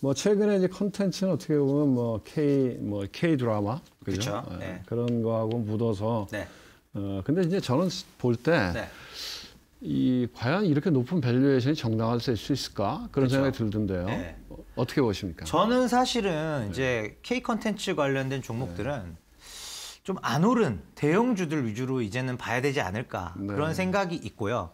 뭐 최근에 이제 컨텐츠는 어떻게 보면 뭐 K 뭐 K 드라마 그죠? 네. 네. 그런 거하고 묻어서 네. 어 근데 이제 저는 볼 때이 네. 과연 이렇게 높은 밸류에이션이 정당할수 있을까 그런 그쵸? 생각이 들던데요. 네. 어, 어떻게 보십니까? 저는 사실은 네. 이제 K 컨텐츠 관련된 종목들은 좀 안 오른 대형주들 위주로 이제는 봐야 되지 않을까 그런 생각이 있고요.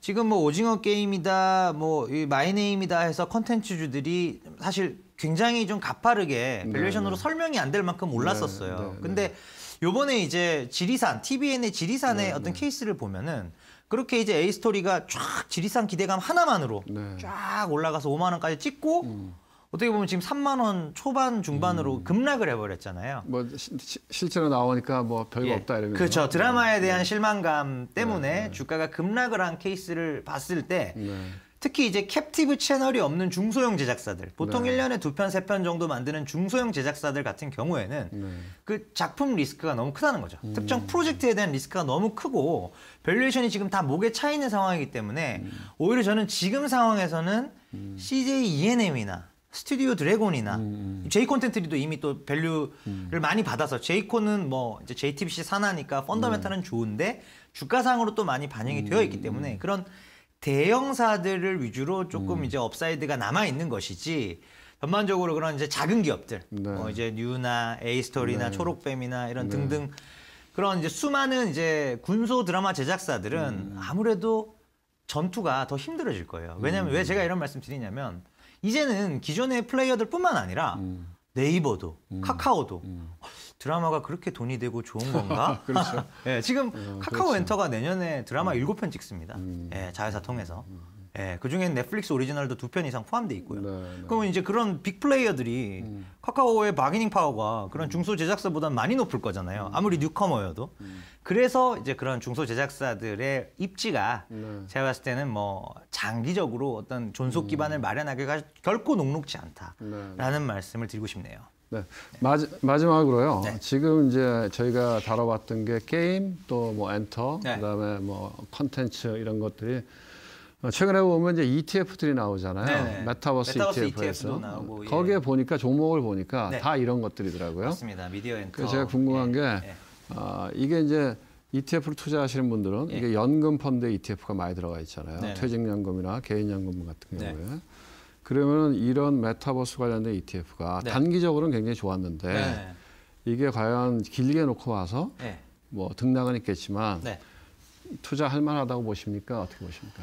지금 뭐 오징어 게임이다, 뭐이 마이네임이다 해서 컨텐츠주들이 사실 굉장히 좀 가파르게 네, 밸류에이션으로 네. 설명이 안 될 만큼 올랐었어요. 네네. 네, 근데 요번에 이제 지리산, t b n 의 지리산의 네 어떤 케이스를 보면은 그렇게 이제 에이스토리가 쫙 지리산 기대감 하나만으로 네. 쫙 올라가서 5만 원까지 찍고 음. 어떻게 보면 지금 3만 원 초반 중반으로 음. 급락을 해버렸잖아요. 뭐 시, 시, 실제로 나오니까 뭐 별거 예. 없다 이러면 그렇죠. 드라마에 네. 대한 네. 실망감 때문에 네. 주가가 급락을 한 케이스를 봤을 때. 네. 특히 이제 캡티브 채널이 없는 중소형 제작사들 보통 네. 1년에 두 편, 세 편 정도 만드는 중소형 제작사들 같은 경우에는 네. 그 작품 리스크가 너무 크다는 거죠. 음. 특정 프로젝트에 대한 리스크가 너무 크고 밸류에이션이 지금 다 목에 차 있는 상황이기 때문에 음. 오히려 저는 지금 상황에서는 음. CJ E&M이나 스튜디오 드래곤이나 음, 음. J 콘텐츠들도 이미 또 밸류를 음. 많이 받아서 제이콘은뭐 이제 JTBC 산하니까 펀더멘탈은 음. 좋은데 주가상으로 또 많이 반영이 되어 있기 때문에 음. 그런 대형사들을 위주로 조금 음. 이제 업사이드가 남아 있는 것이지 전반적으로 그런 이제 작은 기업들 네. 뭐 이제 뉴나 에이스토리나 네. 초록뱀이나 이런 네. 등등 그런 이제 수많은 이제 군소 드라마 제작사들은 아무래도 전투가 더 힘들어질 거예요. 왜냐면 왜 제가 이런 말씀 드리냐면 이제는 기존의 플레이어들뿐만 아니라 음. 네이버도 음. 카카오도 음. 드라마가 그렇게 돈이 되고 좋은 건가? 그렇죠. 네, 지금 음, 카카오 그렇죠. 엔터가 내년에 드라마 음. 7편 찍습니다. 음. 예, 자회사 통해서. 음. 음. 예, 그중에 넷플릭스 오리지널도 두 편 이상 포함돼 있고요. 네, 네. 그러면 이제 그런 빅 플레이어들이 음. 카카오의 마케닝 파워가 그런 중소 제작사보다 많이 높을 거잖아요. 음. 아무리 뉴커머여도. 음. 그래서 이제 그런 중소 제작사들의 입지가 네. 제가 봤을 때는 뭐 장기적으로 어떤 존속 음. 기반을 마련하기가 결코 녹록지 않다라는 네. 말씀을 드리고 싶네요. 네. 네. 마지, 마지막으로요. 네. 지금 이제 저희가 다뤄봤던 게 게임, 또 뭐 엔터, 네. 그다음에 뭐 컨텐츠 이런 것들이 어, 최근에 보면 이제 ETF들이 나오잖아요. 네네. 네. 메타버스, 메타버스 ETF에서 e 나오고, 예. 거기에 보니까 종목을 보니까 네. 다 이런 것들이더라고요. 맞습니다. 미디어 앵커. 제가 궁금한 예. 게 예. 어, 이게 이제 e t f 를 투자하시는 분들은 예. 이게 연금 펀드 ETF가 많이 들어가 있잖아요. 네네. 퇴직연금이나 개인연금 같은 네. 경우에. 네. 그러면 이런 메타버스 관련된 ETF가 네. 단기적으로는 굉장히 좋았는데 네. 이게 과연 길게 놓고 와서 네. 뭐 등락은 있겠지만 투자할 만하다고 보십니까? 어떻게 보십니까?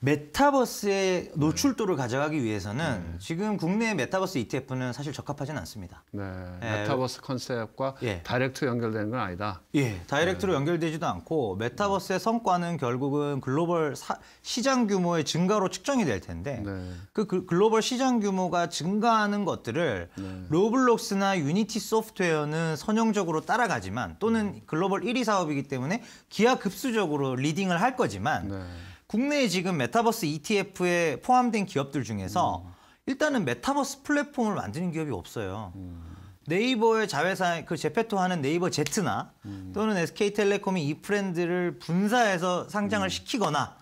메타버스의 네. 노출도를 가져가기 위해서는 네. 지금 국내 메타버스 ETF는 사실 적합하지는 않습니다. 네, 에, 예. 메타버스 컨셉과 예. 다이렉트 연결되는 건 아니다. 예, 다이렉트로 네. 연결되지도 않고 메타버스의 음. 성과는 결국은 글로벌 사, 시장 규모의 증가로 측정이 될 텐데 네. 그, 그, 글로벌 시장 규모가 증가하는 것들을 네. 로블록스나 유니티 소프트웨어는 선형적으로 따라가지만 또는 음. 글로벌 1위 사업이기 때문에 기하급수적으로 리딩을 할 거지만 국내에 지금 메타버스 ETF에 포함된 기업들 중에서 음. 일단은 메타버스 플랫폼을 만드는 기업이 없어요. 음. 네이버의 자회사 그 제페토 하는 네이버 제트나 음. 또는 SK텔레콤이 이프렌드를 분사해서 상장을 음. 시키거나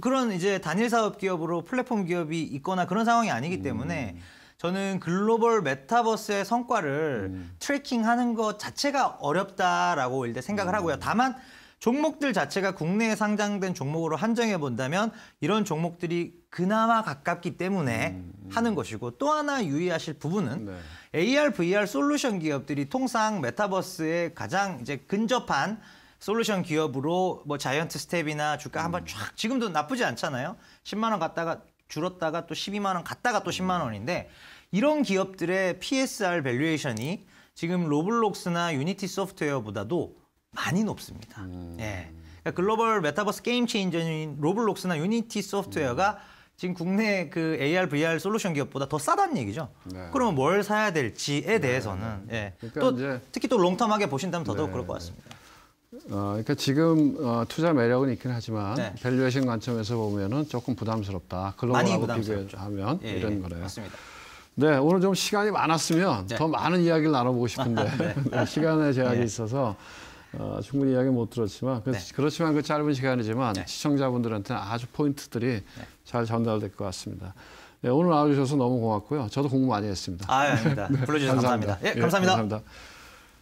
그런 이제 단일 사업 기업으로 플랫폼 기업이 있거나 그런 상황이 아니기 음. 때문에 저는 글로벌 메타버스의 성과를 음. 트래킹하는 것 자체가 어렵다라고 일단 생각을 하고요. 다만 종목들 자체가 국내에 상장된 종목으로 한정해 본다면 이런 종목들이 그나마 가깝기 때문에 음, 음. 하는 것이고 또 하나 유의하실 부분은 네. AR, VR 솔루션 기업들이 통상 메타버스에 가장 이제 근접한 솔루션 기업으로 뭐 자이언트 스텝이나 주가 한번 쫙 음. 지금도 나쁘지 않잖아요. 10만 원 갔다가 줄었다가 또 12만 원 갔다가 또 10만 음. 원인데 이런 기업들의 PSR 밸류에이션이 지금 로블록스나 유니티 소프트웨어보다도 많이 높습니다. 음. 예. 그러니까 글로벌 메타버스 게임 체인저인 로블록스나 유니티 소프트웨어가 지금 국내 그 AR, VR 솔루션 기업보다 더 싸다는 얘기죠. 네. 그러면 뭘 사야 될지에 네. 대해서는 예. 그러니까 또 이제... 특히 또 롱텀하게 보신다면 더더욱 네. 그럴 것 같습니다. 어, 그러니까 지금 어, 투자 매력은 있긴 하지만 네. 밸류에이션 관점에서 보면은 조금 부담스럽다. 글로벌하고 비교하면 예, 이런 예, 거래요. 맞습니다. 네, 오늘 좀 시간이 많았으면 네. 더 많은 이야기를 나눠보고 싶은데 네. 시간의 제약이 예. 있어서 어, 충분히 이야기 못 들었지만 네. 그렇지만 그 짧은 시간이지만 네. 시청자분들한테는 아주 포인트들이 네. 잘 전달될 것 같습니다. 네, 오늘 나와주셔서 너무 고맙고요. 저도 공부 많이 했습니다. 아, 아닙니다. 네, 불러주셔서 감사합니다. 감사합니다. 예, 예 감사합니다. 감사합니다.